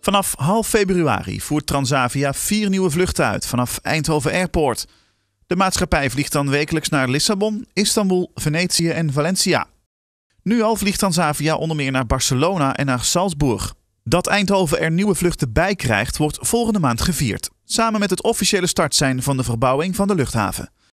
Vanaf half februari voert Transavia vier nieuwe vluchten uit vanaf Eindhoven Airport. De maatschappij vliegt dan wekelijks naar Lissabon, Istanbul, Venetië en Valencia. Nu al vliegt Transavia onder meer naar Barcelona en naar Salzburg. Dat Eindhoven er nieuwe vluchten bij krijgt, wordt volgende maand gevierd, samen met het officiële startsein van de verbouwing van de luchthaven.